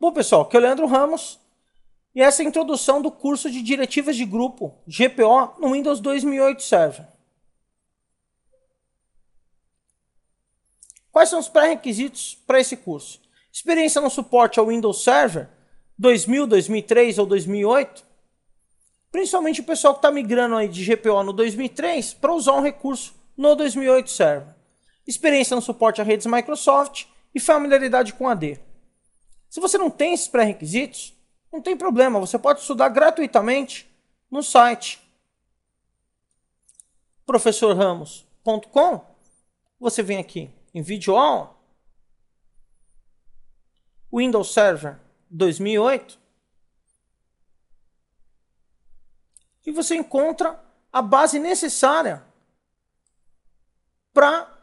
Bom, pessoal, aqui é o Leandro Ramos e essa é a introdução do curso de Diretivas de Grupo, GPO, no Windows 2008 Server. Quais são os pré-requisitos para esse curso? Experiência no suporte ao Windows Server 2000, 2003 ou 2008. Principalmente o pessoal que está migrando aí de GPO no 2003 para usar um recurso no 2008 Server. Experiência no suporte a redes Microsoft e familiaridade com AD. Se você não tem esses pré-requisitos, não tem problema, você pode estudar gratuitamente no site professorramos.com. Você vem aqui em Video On, Windows Server 2008 e você encontra a base necessária para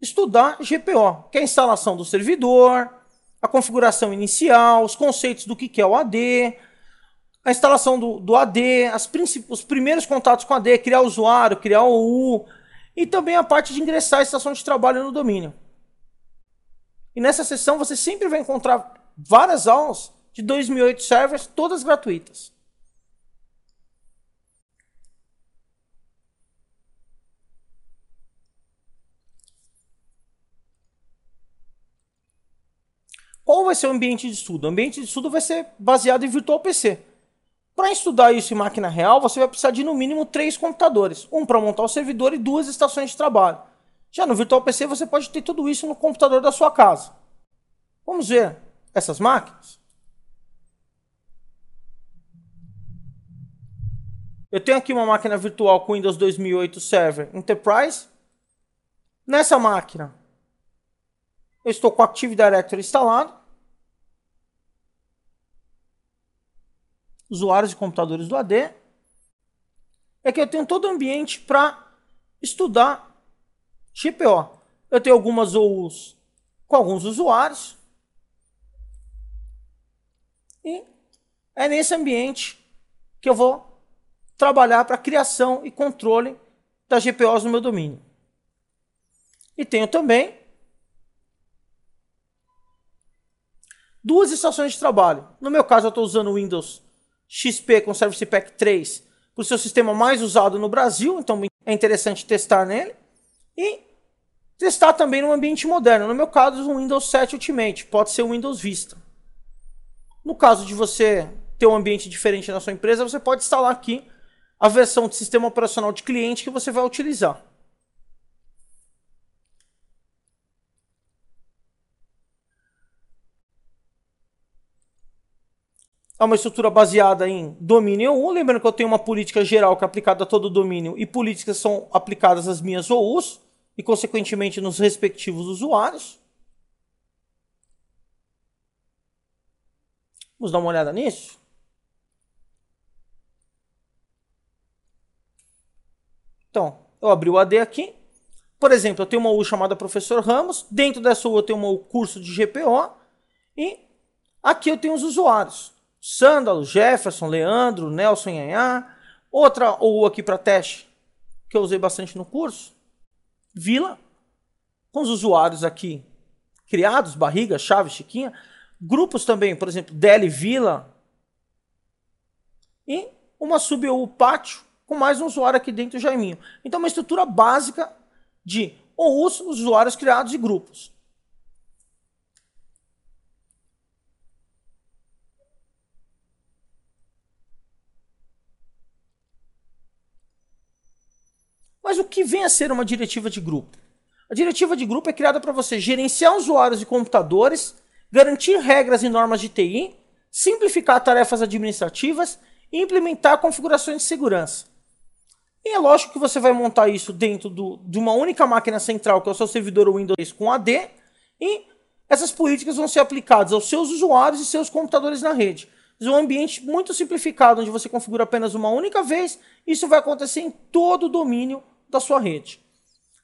estudar GPO, que é a instalação do servidor, a configuração inicial, os conceitos do que é o AD, a instalação do, do AD, os primeiros contatos com o AD, criar usuário, criar OU, e também a parte de ingressar a estação de trabalho no domínio. E nessa sessão você sempre vai encontrar várias aulas de 2008 servers, todas gratuitas. Qual vai ser o ambiente de estudo? O ambiente de estudo vai ser baseado em virtual PC. Para estudar isso em máquina real, você vai precisar de no mínimo três computadores: um para montar o servidor e duas estações de trabalho. Já no virtual PC, você pode ter tudo isso no computador da sua casa. Vamos ver essas máquinas? Eu tenho aqui uma máquina virtual com Windows 2008 Server Enterprise. Nessa máquina, eu estou com o Active Directory instalado. usuários de computadores do AD, é que eu tenho todo o ambiente para estudar GPO. Eu tenho algumas OUs com alguns usuários. E é nesse ambiente que eu vou trabalhar para criação e controle das GPOs no meu domínio. E tenho também duas estações de trabalho. No meu caso, eu estou usando Windows XP com Service Pack 3 para o seu sistema mais usado no Brasil, então é interessante testar nele. E testar também no ambiente moderno, no meu caso, um Windows 7 Ultimate, pode ser um Windows Vista. No caso de você ter um ambiente diferente na sua empresa, você pode instalar aqui a versão de sistema operacional de cliente que você vai utilizar. a uma estrutura baseada em domínio 1, lembrando que eu tenho uma política geral que é aplicada a todo domínio e políticas são aplicadas às minhas OUs e, consequentemente, nos respectivos usuários. Vamos dar uma olhada nisso? Então, eu abri o AD aqui. Por exemplo, eu tenho uma U chamada Professor Ramos. Dentro dessa U eu tenho um curso de GPO. E aqui eu tenho os usuários. Sândalo, Jefferson, Leandro, Nelson Yanhá. Outra ou aqui para teste que eu usei bastante no curso. Vila, com os usuários aqui criados, Barriga, Chaves, Chiquinha. Grupos também, por exemplo, DL Vila. E uma sub ou Pátio, com mais um usuário aqui dentro, Jaiminho. Então, uma estrutura básica de ou usuários criados e grupos. que vem a ser uma diretiva de grupo? A diretiva de grupo é criada para você gerenciar usuários e computadores, garantir regras e normas de TI, simplificar tarefas administrativas e implementar configurações de segurança. E é lógico que você vai montar isso dentro do, de uma única máquina central, que é o seu servidor Windows com AD, e essas políticas vão ser aplicadas aos seus usuários e seus computadores na rede. É um ambiente muito simplificado, onde você configura apenas uma única vez, isso vai acontecer em todo o domínio da sua rede.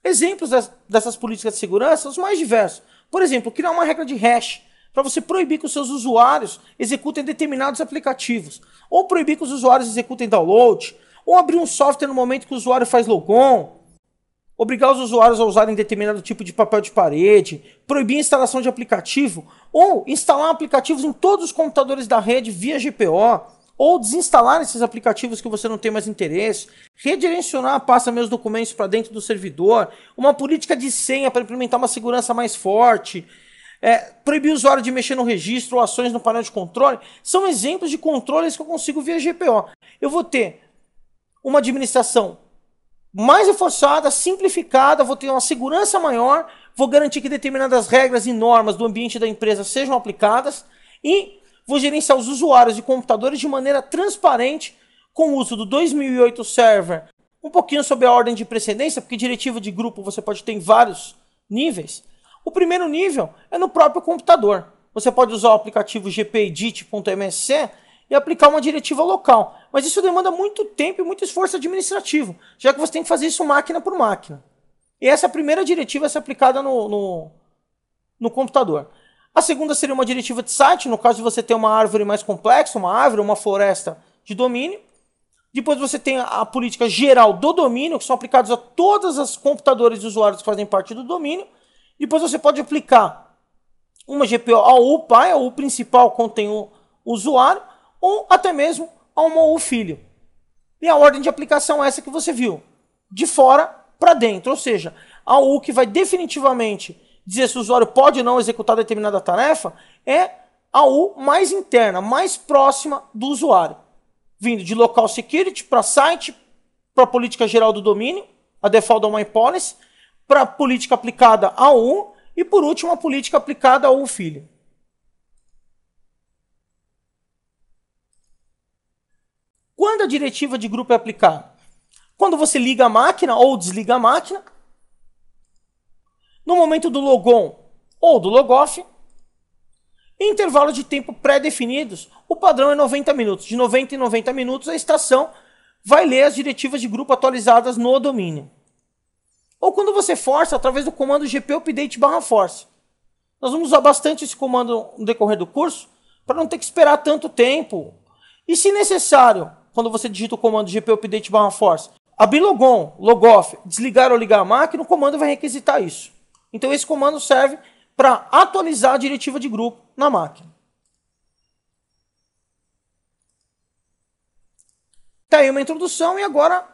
Exemplos dessas políticas de segurança são os mais diversos. Por exemplo, criar uma regra de hash para você proibir que os seus usuários executem determinados aplicativos, ou proibir que os usuários executem download, ou abrir um software no momento que o usuário faz logon, obrigar os usuários a usarem determinado tipo de papel de parede, proibir a instalação de aplicativo, ou instalar aplicativos em todos os computadores da rede via GPO ou desinstalar esses aplicativos que você não tem mais interesse, redirecionar, passa meus documentos para dentro do servidor, uma política de senha para implementar uma segurança mais forte, é, proibir o usuário de mexer no registro ou ações no painel de controle, são exemplos de controles que eu consigo via GPO. Eu vou ter uma administração mais reforçada, simplificada, vou ter uma segurança maior, vou garantir que determinadas regras e normas do ambiente da empresa sejam aplicadas e vou gerenciar os usuários e computadores de maneira transparente com o uso do 2008 Server, um pouquinho sobre a ordem de precedência, porque diretiva de grupo você pode ter em vários níveis. O primeiro nível é no próprio computador. Você pode usar o aplicativo gpedit.msc e aplicar uma diretiva local, mas isso demanda muito tempo e muito esforço administrativo, já que você tem que fazer isso máquina por máquina. E essa primeira diretiva é aplicada no, no, no computador. A segunda seria uma diretiva de site, no caso de você ter uma árvore mais complexa, uma árvore, uma floresta de domínio. Depois você tem a política geral do domínio, que são aplicados a todas as computadores e usuários que fazem parte do domínio. Depois você pode aplicar uma GPO ao pai, ao U é principal contém o usuário, ou até mesmo a uma U filho. E a ordem de aplicação é essa que você viu, de fora para dentro, ou seja, a U que vai definitivamente dizer se o usuário pode ou não executar determinada tarefa é a U mais interna, mais próxima do usuário. Vindo de local security para site, para a política geral do domínio, a default domain policy, para a política aplicada a U e por último a política aplicada ao filho. Quando a diretiva de grupo é aplicada? Quando você liga a máquina ou desliga a máquina no momento do logon ou do logoff, em intervalos de tempo pré-definidos, o padrão é 90 minutos. De 90 em 90 minutos, a estação vai ler as diretivas de grupo atualizadas no domínio. Ou quando você força através do comando gp update barra force. Nós vamos usar bastante esse comando no decorrer do curso, para não ter que esperar tanto tempo. E se necessário, quando você digita o comando gp update barra force, abrir logon, logoff, desligar ou ligar a máquina, o comando vai requisitar isso. Então esse comando serve para atualizar a diretiva de grupo na máquina. Está aí uma introdução e agora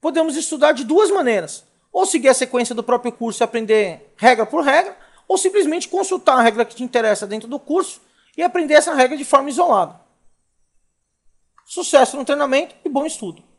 podemos estudar de duas maneiras. Ou seguir a sequência do próprio curso e aprender regra por regra, ou simplesmente consultar a regra que te interessa dentro do curso e aprender essa regra de forma isolada. Sucesso no treinamento e bom estudo!